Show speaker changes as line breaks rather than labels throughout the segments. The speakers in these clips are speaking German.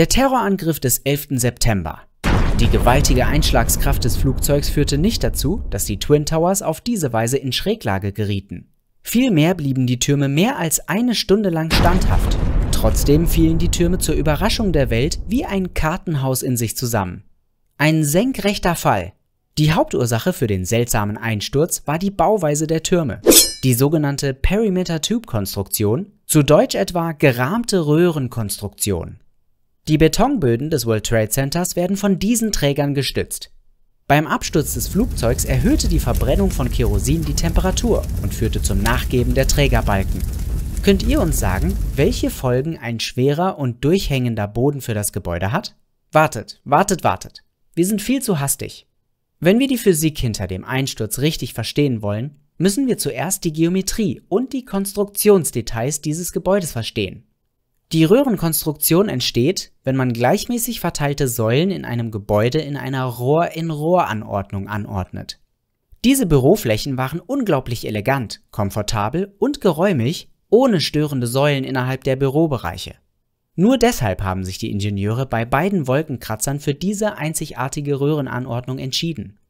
Der Terrorangriff des 11. September. Die gewaltige Einschlagskraft des Flugzeugs führte nicht dazu, dass die Twin Towers auf diese Weise in Schräglage gerieten. Vielmehr blieben die Türme mehr als eine Stunde lang standhaft. Trotzdem fielen die Türme zur Überraschung der Welt wie ein Kartenhaus in sich zusammen. Ein senkrechter Fall. Die Hauptursache für den seltsamen Einsturz war die Bauweise der Türme. Die sogenannte Perimeter Tube Konstruktion, zu Deutsch etwa gerahmte Röhrenkonstruktion. Die Betonböden des World Trade Centers werden von diesen Trägern gestützt. Beim Absturz des Flugzeugs erhöhte die Verbrennung von Kerosin die Temperatur und führte zum Nachgeben der Trägerbalken. Könnt ihr uns sagen, welche Folgen ein schwerer und durchhängender Boden für das Gebäude hat? Wartet, wartet, wartet. Wir sind viel zu hastig. Wenn wir die Physik hinter dem Einsturz richtig verstehen wollen, müssen wir zuerst die Geometrie und die Konstruktionsdetails dieses Gebäudes verstehen. Die Röhrenkonstruktion entsteht, wenn man gleichmäßig verteilte Säulen in einem Gebäude in einer Rohr-in-Rohr-Anordnung anordnet. Diese Büroflächen waren unglaublich elegant, komfortabel und geräumig, ohne störende Säulen innerhalb der Bürobereiche. Nur deshalb haben sich die Ingenieure bei beiden Wolkenkratzern für diese einzigartige Röhrenanordnung entschieden.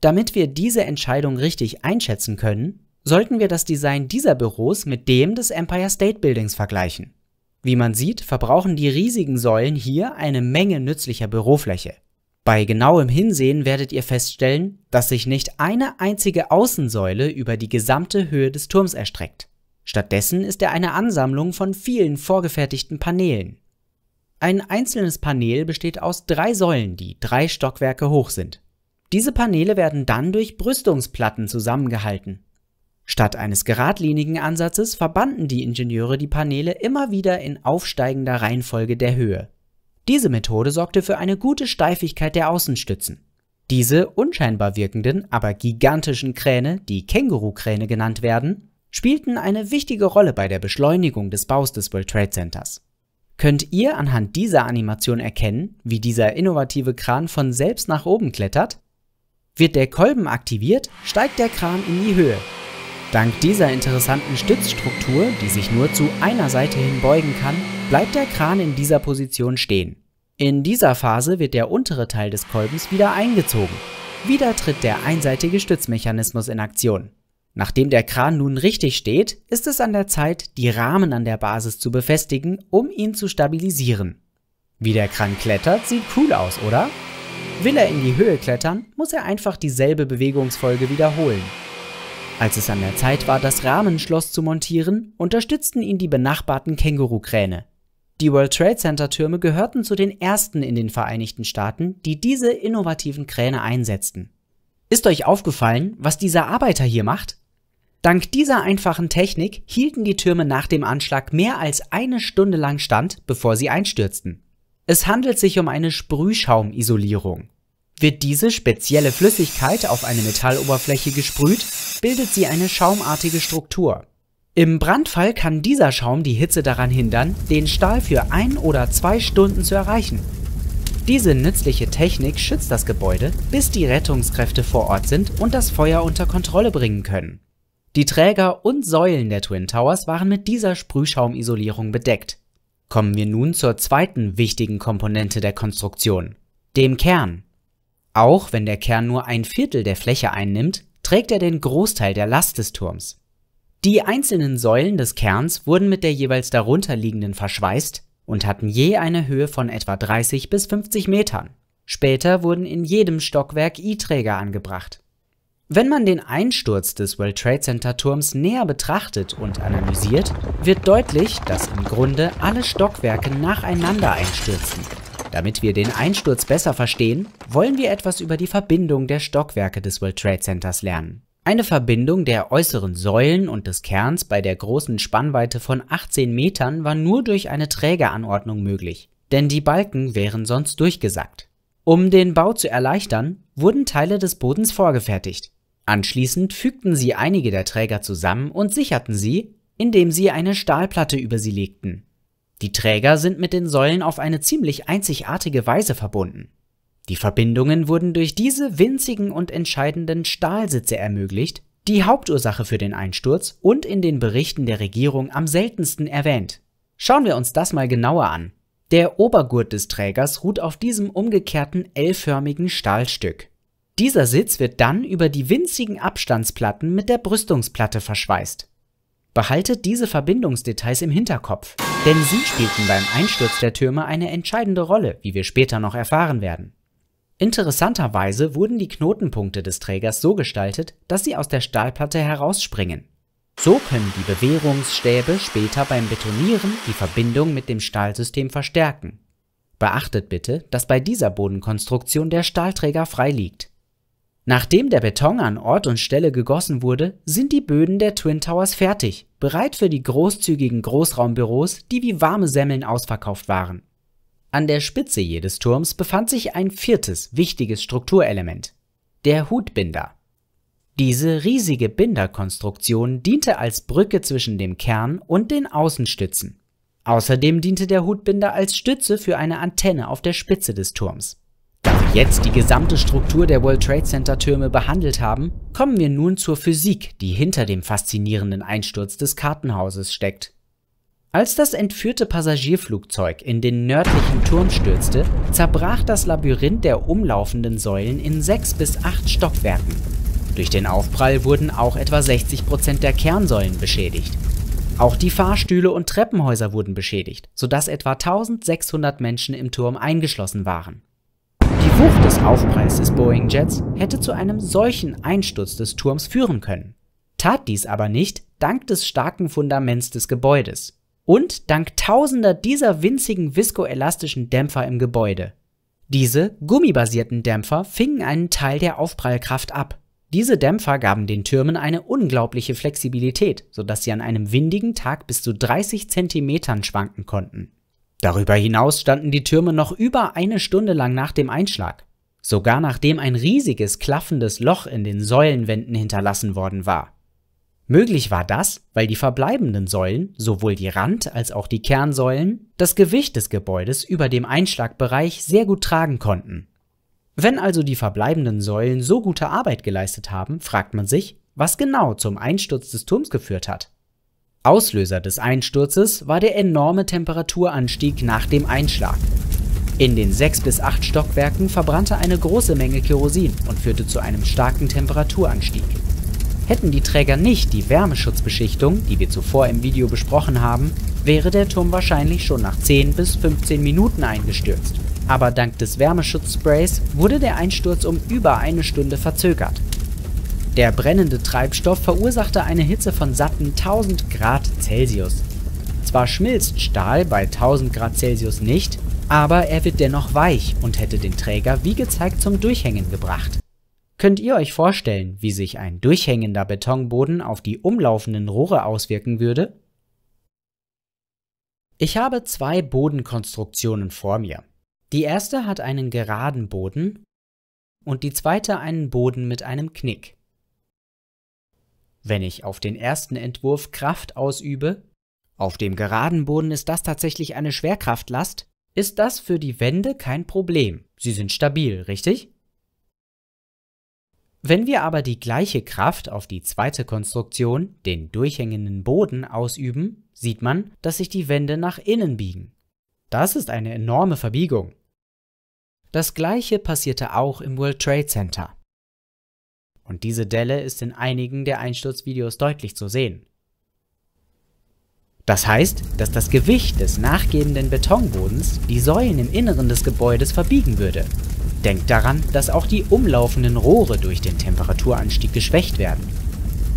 Damit wir diese Entscheidung richtig einschätzen können, sollten wir das Design dieser Büros mit dem des Empire State Buildings vergleichen. Wie man sieht, verbrauchen die riesigen Säulen hier eine Menge nützlicher Bürofläche. Bei genauem Hinsehen werdet ihr feststellen, dass sich nicht eine einzige Außensäule über die gesamte Höhe des Turms erstreckt. Stattdessen ist er eine Ansammlung von vielen vorgefertigten Paneelen. Ein einzelnes Panel besteht aus drei Säulen, die drei Stockwerke hoch sind. Diese Paneele werden dann durch Brüstungsplatten zusammengehalten. Statt eines geradlinigen Ansatzes verbanden die Ingenieure die Paneele immer wieder in aufsteigender Reihenfolge der Höhe. Diese Methode sorgte für eine gute Steifigkeit der Außenstützen. Diese unscheinbar wirkenden, aber gigantischen Kräne, die Kängurukräne genannt werden, spielten eine wichtige Rolle bei der Beschleunigung des Baus des World Trade Centers. Könnt ihr anhand dieser Animation erkennen, wie dieser innovative Kran von selbst nach oben klettert? Wird der Kolben aktiviert, steigt der Kran in die Höhe Dank dieser interessanten Stützstruktur, die sich nur zu einer Seite hin beugen kann, bleibt der Kran in dieser Position stehen. In dieser Phase wird der untere Teil des Kolbens wieder eingezogen. Wieder tritt der einseitige Stützmechanismus in Aktion. Nachdem der Kran nun richtig steht, ist es an der Zeit, die Rahmen an der Basis zu befestigen, um ihn zu stabilisieren. Wie der Kran klettert, sieht cool aus, oder? Will er in die Höhe klettern, muss er einfach dieselbe Bewegungsfolge wiederholen. Als es an der Zeit war, das Rahmenschloss zu montieren, unterstützten ihn die benachbarten Kängurukräne. Die World Trade Center Türme gehörten zu den ersten in den Vereinigten Staaten, die diese innovativen Kräne einsetzten. Ist euch aufgefallen, was dieser Arbeiter hier macht? Dank dieser einfachen Technik hielten die Türme nach dem Anschlag mehr als eine Stunde lang stand, bevor sie einstürzten. Es handelt sich um eine Sprühschaumisolierung. Wird diese spezielle Flüssigkeit auf eine Metalloberfläche gesprüht, bildet sie eine schaumartige Struktur. Im Brandfall kann dieser Schaum die Hitze daran hindern, den Stahl für ein oder zwei Stunden zu erreichen. Diese nützliche Technik schützt das Gebäude, bis die Rettungskräfte vor Ort sind und das Feuer unter Kontrolle bringen können. Die Träger und Säulen der Twin Towers waren mit dieser Sprühschaumisolierung bedeckt. Kommen wir nun zur zweiten wichtigen Komponente der Konstruktion, dem Kern. Auch wenn der Kern nur ein Viertel der Fläche einnimmt, trägt er den Großteil der Last des Turms. Die einzelnen Säulen des Kerns wurden mit der jeweils darunter liegenden verschweißt und hatten je eine Höhe von etwa 30 bis 50 Metern. Später wurden in jedem Stockwerk I-Träger angebracht. Wenn man den Einsturz des World Trade Center Turms näher betrachtet und analysiert, wird deutlich, dass im Grunde alle Stockwerke nacheinander einstürzen. Damit wir den Einsturz besser verstehen, wollen wir etwas über die Verbindung der Stockwerke des World Trade Centers lernen. Eine Verbindung der äußeren Säulen und des Kerns bei der großen Spannweite von 18 Metern war nur durch eine Trägeranordnung möglich, denn die Balken wären sonst durchgesackt. Um den Bau zu erleichtern, wurden Teile des Bodens vorgefertigt. Anschließend fügten sie einige der Träger zusammen und sicherten sie, indem sie eine Stahlplatte über sie legten. Die Träger sind mit den Säulen auf eine ziemlich einzigartige Weise verbunden. Die Verbindungen wurden durch diese winzigen und entscheidenden Stahlsitze ermöglicht, die Hauptursache für den Einsturz und in den Berichten der Regierung am seltensten erwähnt. Schauen wir uns das mal genauer an. Der Obergurt des Trägers ruht auf diesem umgekehrten L-förmigen Stahlstück. Dieser Sitz wird dann über die winzigen Abstandsplatten mit der Brüstungsplatte verschweißt. Behaltet diese Verbindungsdetails im Hinterkopf, denn sie spielten beim Einsturz der Türme eine entscheidende Rolle, wie wir später noch erfahren werden. Interessanterweise wurden die Knotenpunkte des Trägers so gestaltet, dass sie aus der Stahlplatte herausspringen. So können die Bewährungsstäbe später beim Betonieren die Verbindung mit dem Stahlsystem verstärken. Beachtet bitte, dass bei dieser Bodenkonstruktion der Stahlträger frei liegt. Nachdem der Beton an Ort und Stelle gegossen wurde, sind die Böden der Twin Towers fertig, bereit für die großzügigen Großraumbüros, die wie warme Semmeln ausverkauft waren. An der Spitze jedes Turms befand sich ein viertes, wichtiges Strukturelement, der Hutbinder. Diese riesige Binderkonstruktion diente als Brücke zwischen dem Kern und den Außenstützen. Außerdem diente der Hutbinder als Stütze für eine Antenne auf der Spitze des Turms. Da wir jetzt die gesamte Struktur der World Trade Center Türme behandelt haben, kommen wir nun zur Physik, die hinter dem faszinierenden Einsturz des Kartenhauses steckt. Als das entführte Passagierflugzeug in den nördlichen Turm stürzte, zerbrach das Labyrinth der umlaufenden Säulen in sechs bis acht Stockwerken. Durch den Aufprall wurden auch etwa 60% Prozent der Kernsäulen beschädigt. Auch die Fahrstühle und Treppenhäuser wurden beschädigt, sodass etwa 1600 Menschen im Turm eingeschlossen waren. Bruch des Aufpreis des Boeing Jets hätte zu einem solchen Einsturz des Turms führen können, tat dies aber nicht dank des starken Fundaments des Gebäudes und dank tausender dieser winzigen viskoelastischen Dämpfer im Gebäude. Diese gummibasierten Dämpfer fingen einen Teil der Aufprallkraft ab. Diese Dämpfer gaben den Türmen eine unglaubliche Flexibilität, sodass sie an einem windigen Tag bis zu 30 cm schwanken konnten. Darüber hinaus standen die Türme noch über eine Stunde lang nach dem Einschlag, sogar nachdem ein riesiges klaffendes Loch in den Säulenwänden hinterlassen worden war. Möglich war das, weil die verbleibenden Säulen, sowohl die Rand- als auch die Kernsäulen, das Gewicht des Gebäudes über dem Einschlagbereich sehr gut tragen konnten. Wenn also die verbleibenden Säulen so gute Arbeit geleistet haben, fragt man sich, was genau zum Einsturz des Turms geführt hat. Auslöser des Einsturzes war der enorme Temperaturanstieg nach dem Einschlag. In den sechs bis acht Stockwerken verbrannte eine große Menge Kerosin und führte zu einem starken Temperaturanstieg. Hätten die Träger nicht die Wärmeschutzbeschichtung, die wir zuvor im Video besprochen haben, wäre der Turm wahrscheinlich schon nach 10 bis 15 Minuten eingestürzt. Aber dank des Wärmeschutzsprays wurde der Einsturz um über eine Stunde verzögert. Der brennende Treibstoff verursachte eine Hitze von satten 1000 Grad Celsius. Zwar schmilzt Stahl bei 1000 Grad Celsius nicht, aber er wird dennoch weich und hätte den Träger wie gezeigt zum Durchhängen gebracht. Könnt ihr euch vorstellen, wie sich ein durchhängender Betonboden auf die umlaufenden Rohre auswirken würde? Ich habe zwei Bodenkonstruktionen vor mir. Die erste hat einen geraden Boden und die zweite einen Boden mit einem Knick. Wenn ich auf den ersten Entwurf Kraft ausübe, auf dem geraden Boden ist das tatsächlich eine Schwerkraftlast, ist das für die Wände kein Problem. Sie sind stabil, richtig? Wenn wir aber die gleiche Kraft auf die zweite Konstruktion, den durchhängenden Boden, ausüben, sieht man, dass sich die Wände nach innen biegen. Das ist eine enorme Verbiegung. Das gleiche passierte auch im World Trade Center und diese Delle ist in einigen der Einsturzvideos deutlich zu sehen. Das heißt, dass das Gewicht des nachgebenden Betonbodens die Säulen im Inneren des Gebäudes verbiegen würde. Denkt daran, dass auch die umlaufenden Rohre durch den Temperaturanstieg geschwächt werden.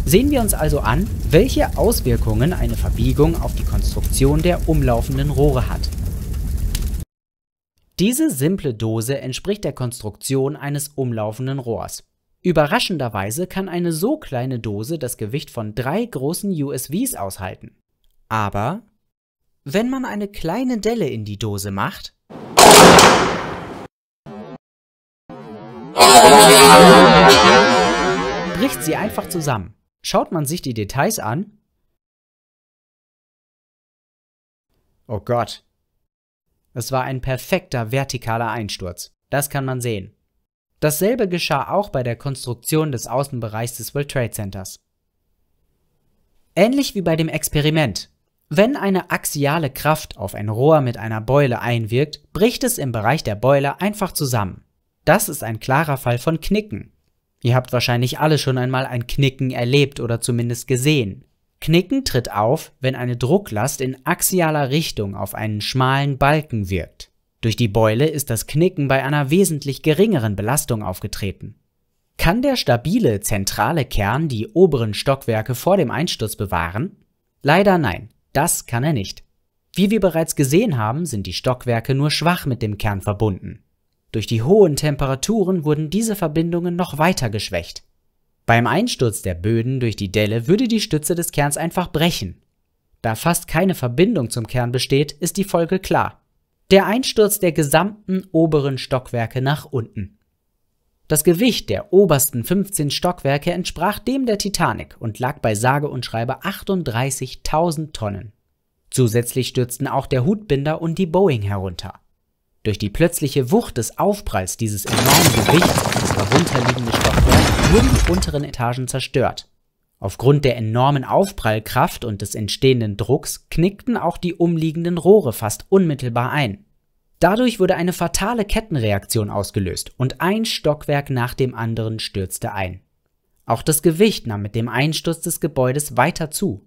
Sehen wir uns also an, welche Auswirkungen eine Verbiegung auf die Konstruktion der umlaufenden Rohre hat. Diese simple Dose entspricht der Konstruktion eines umlaufenden Rohrs. Überraschenderweise kann eine so kleine Dose das Gewicht von drei großen USVs aushalten. Aber wenn man eine kleine Delle in die Dose macht, bricht sie einfach zusammen. Schaut man sich die Details an. Oh Gott. Es war ein perfekter vertikaler Einsturz. Das kann man sehen. Dasselbe geschah auch bei der Konstruktion des Außenbereichs des World Trade Centers. Ähnlich wie bei dem Experiment. Wenn eine axiale Kraft auf ein Rohr mit einer Beule einwirkt, bricht es im Bereich der Beule einfach zusammen. Das ist ein klarer Fall von Knicken. Ihr habt wahrscheinlich alle schon einmal ein Knicken erlebt oder zumindest gesehen. Knicken tritt auf, wenn eine Drucklast in axialer Richtung auf einen schmalen Balken wirkt. Durch die Beule ist das Knicken bei einer wesentlich geringeren Belastung aufgetreten. Kann der stabile zentrale Kern die oberen Stockwerke vor dem Einsturz bewahren? Leider nein, das kann er nicht. Wie wir bereits gesehen haben, sind die Stockwerke nur schwach mit dem Kern verbunden. Durch die hohen Temperaturen wurden diese Verbindungen noch weiter geschwächt. Beim Einsturz der Böden durch die Delle würde die Stütze des Kerns einfach brechen. Da fast keine Verbindung zum Kern besteht, ist die Folge klar der Einsturz der gesamten oberen Stockwerke nach unten. Das Gewicht der obersten 15 Stockwerke entsprach dem der Titanic und lag bei sage und schreibe 38.000 Tonnen. Zusätzlich stürzten auch der Hutbinder und die Boeing herunter. Durch die plötzliche Wucht des Aufpralls dieses enormen Gewichts das darunterliegende Stockwerk wurden die unteren Etagen zerstört Aufgrund der enormen Aufprallkraft und des entstehenden Drucks knickten auch die umliegenden Rohre fast unmittelbar ein. Dadurch wurde eine fatale Kettenreaktion ausgelöst und ein Stockwerk nach dem anderen stürzte ein. Auch das Gewicht nahm mit dem Einsturz des Gebäudes weiter zu.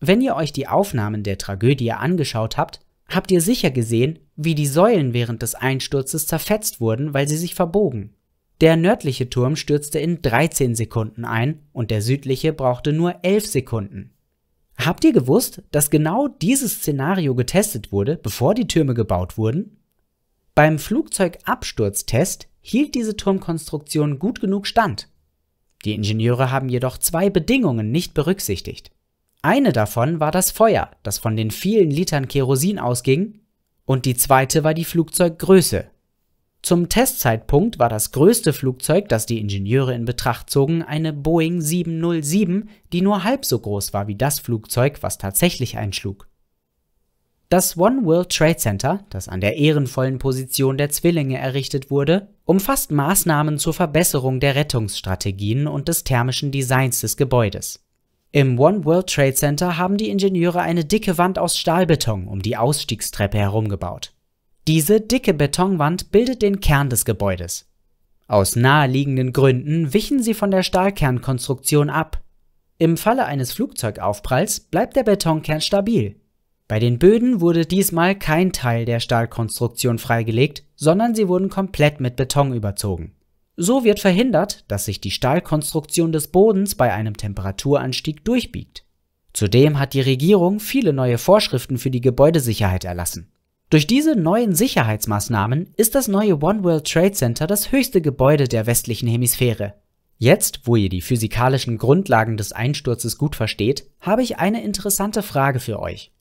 Wenn ihr euch die Aufnahmen der Tragödie angeschaut habt, habt ihr sicher gesehen, wie die Säulen während des Einsturzes zerfetzt wurden, weil sie sich verbogen. Der nördliche Turm stürzte in 13 Sekunden ein und der südliche brauchte nur 11 Sekunden. Habt ihr gewusst, dass genau dieses Szenario getestet wurde, bevor die Türme gebaut wurden? Beim Flugzeugabsturztest hielt diese Turmkonstruktion gut genug stand. Die Ingenieure haben jedoch zwei Bedingungen nicht berücksichtigt. Eine davon war das Feuer, das von den vielen Litern Kerosin ausging, und die zweite war die Flugzeuggröße, zum Testzeitpunkt war das größte Flugzeug, das die Ingenieure in Betracht zogen, eine Boeing 707, die nur halb so groß war wie das Flugzeug, was tatsächlich einschlug. Das One World Trade Center, das an der ehrenvollen Position der Zwillinge errichtet wurde, umfasst Maßnahmen zur Verbesserung der Rettungsstrategien und des thermischen Designs des Gebäudes. Im One World Trade Center haben die Ingenieure eine dicke Wand aus Stahlbeton um die Ausstiegstreppe herumgebaut. Diese dicke Betonwand bildet den Kern des Gebäudes. Aus naheliegenden Gründen wichen sie von der Stahlkernkonstruktion ab. Im Falle eines Flugzeugaufpralls bleibt der Betonkern stabil. Bei den Böden wurde diesmal kein Teil der Stahlkonstruktion freigelegt, sondern sie wurden komplett mit Beton überzogen. So wird verhindert, dass sich die Stahlkonstruktion des Bodens bei einem Temperaturanstieg durchbiegt. Zudem hat die Regierung viele neue Vorschriften für die Gebäudesicherheit erlassen. Durch diese neuen Sicherheitsmaßnahmen ist das neue One World Trade Center das höchste Gebäude der westlichen Hemisphäre. Jetzt, wo ihr die physikalischen Grundlagen des Einsturzes gut versteht, habe ich eine interessante Frage für euch.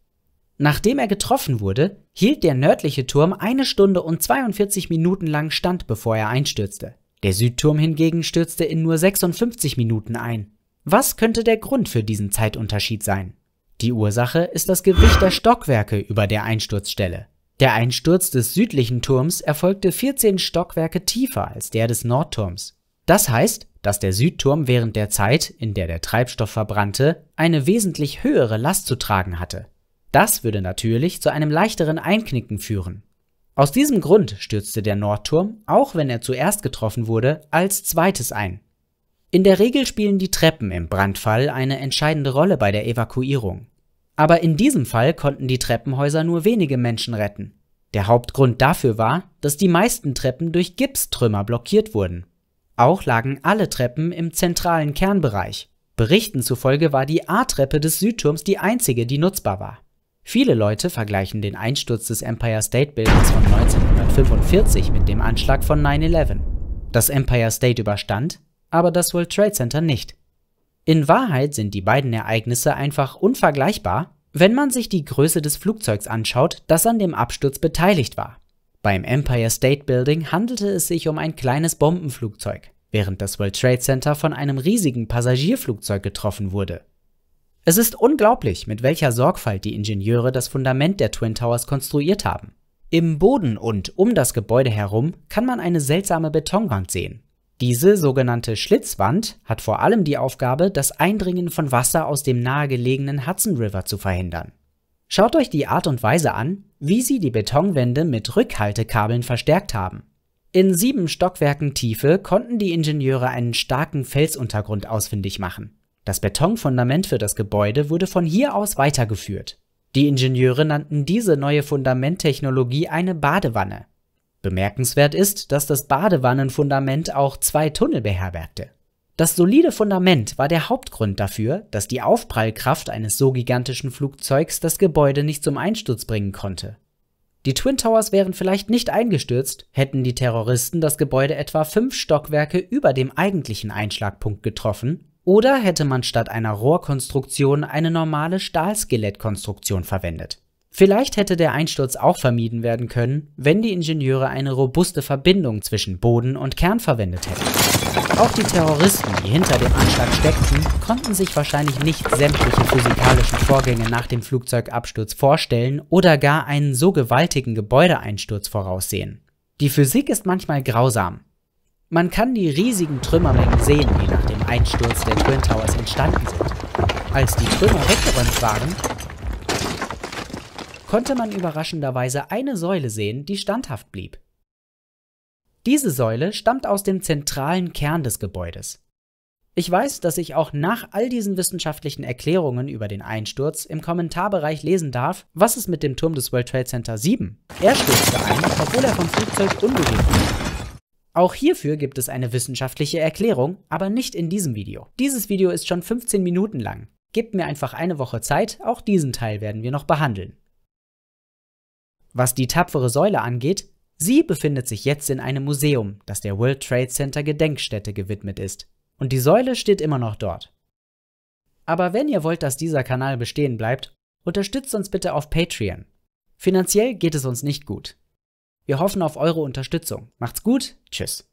Nachdem er getroffen wurde, hielt der nördliche Turm eine Stunde und 42 Minuten lang stand, bevor er einstürzte. Der Südturm hingegen stürzte in nur 56 Minuten ein. Was könnte der Grund für diesen Zeitunterschied sein? Die Ursache ist das Gewicht der Stockwerke über der Einsturzstelle. Der Einsturz des südlichen Turms erfolgte 14 Stockwerke tiefer als der des Nordturms. Das heißt, dass der Südturm während der Zeit, in der der Treibstoff verbrannte, eine wesentlich höhere Last zu tragen hatte. Das würde natürlich zu einem leichteren Einknicken führen. Aus diesem Grund stürzte der Nordturm, auch wenn er zuerst getroffen wurde, als zweites ein. In der Regel spielen die Treppen im Brandfall eine entscheidende Rolle bei der Evakuierung. Aber in diesem Fall konnten die Treppenhäuser nur wenige Menschen retten. Der Hauptgrund dafür war, dass die meisten Treppen durch Gipstrümmer blockiert wurden. Auch lagen alle Treppen im zentralen Kernbereich. Berichten zufolge war die A-Treppe des Südturms die einzige, die nutzbar war. Viele Leute vergleichen den Einsturz des Empire State Buildings von 1945 mit dem Anschlag von 9-11. Das Empire State überstand, aber das World Trade Center nicht. In Wahrheit sind die beiden Ereignisse einfach unvergleichbar, wenn man sich die Größe des Flugzeugs anschaut, das an dem Absturz beteiligt war. Beim Empire State Building handelte es sich um ein kleines Bombenflugzeug, während das World Trade Center von einem riesigen Passagierflugzeug getroffen wurde. Es ist unglaublich, mit welcher Sorgfalt die Ingenieure das Fundament der Twin Towers konstruiert haben. Im Boden und um das Gebäude herum kann man eine seltsame Betonwand sehen, diese sogenannte Schlitzwand hat vor allem die Aufgabe, das Eindringen von Wasser aus dem nahegelegenen Hudson River zu verhindern. Schaut euch die Art und Weise an, wie sie die Betonwände mit Rückhaltekabeln verstärkt haben. In sieben Stockwerken Tiefe konnten die Ingenieure einen starken Felsuntergrund ausfindig machen. Das Betonfundament für das Gebäude wurde von hier aus weitergeführt. Die Ingenieure nannten diese neue Fundamenttechnologie eine Badewanne. Bemerkenswert ist, dass das Badewannenfundament auch zwei Tunnel beherbergte. Das solide Fundament war der Hauptgrund dafür, dass die Aufprallkraft eines so gigantischen Flugzeugs das Gebäude nicht zum Einsturz bringen konnte. Die Twin Towers wären vielleicht nicht eingestürzt, hätten die Terroristen das Gebäude etwa fünf Stockwerke über dem eigentlichen Einschlagpunkt getroffen, oder hätte man statt einer Rohrkonstruktion eine normale Stahlskelettkonstruktion verwendet. Vielleicht hätte der Einsturz auch vermieden werden können, wenn die Ingenieure eine robuste Verbindung zwischen Boden und Kern verwendet hätten. Auch die Terroristen, die hinter dem Anschlag steckten, konnten sich wahrscheinlich nicht sämtliche physikalischen Vorgänge nach dem Flugzeugabsturz vorstellen oder gar einen so gewaltigen Gebäudeeinsturz voraussehen. Die Physik ist manchmal grausam. Man kann die riesigen Trümmermengen sehen, die nach dem Einsturz der Twin Towers entstanden sind. Als die Trümmer weggeräumt waren, konnte man überraschenderweise eine Säule sehen, die standhaft blieb. Diese Säule stammt aus dem zentralen Kern des Gebäudes. Ich weiß, dass ich auch nach all diesen wissenschaftlichen Erklärungen über den Einsturz im Kommentarbereich lesen darf, was es mit dem Turm des World Trade Center 7. Er stürzte ein, obwohl er vom Flugzeug unbewegt wurde. Auch hierfür gibt es eine wissenschaftliche Erklärung, aber nicht in diesem Video. Dieses Video ist schon 15 Minuten lang. Gebt mir einfach eine Woche Zeit, auch diesen Teil werden wir noch behandeln. Was die tapfere Säule angeht, sie befindet sich jetzt in einem Museum, das der World Trade Center Gedenkstätte gewidmet ist. Und die Säule steht immer noch dort. Aber wenn ihr wollt, dass dieser Kanal bestehen bleibt, unterstützt uns bitte auf Patreon. Finanziell geht es uns nicht gut. Wir hoffen auf eure Unterstützung. Macht's gut, tschüss.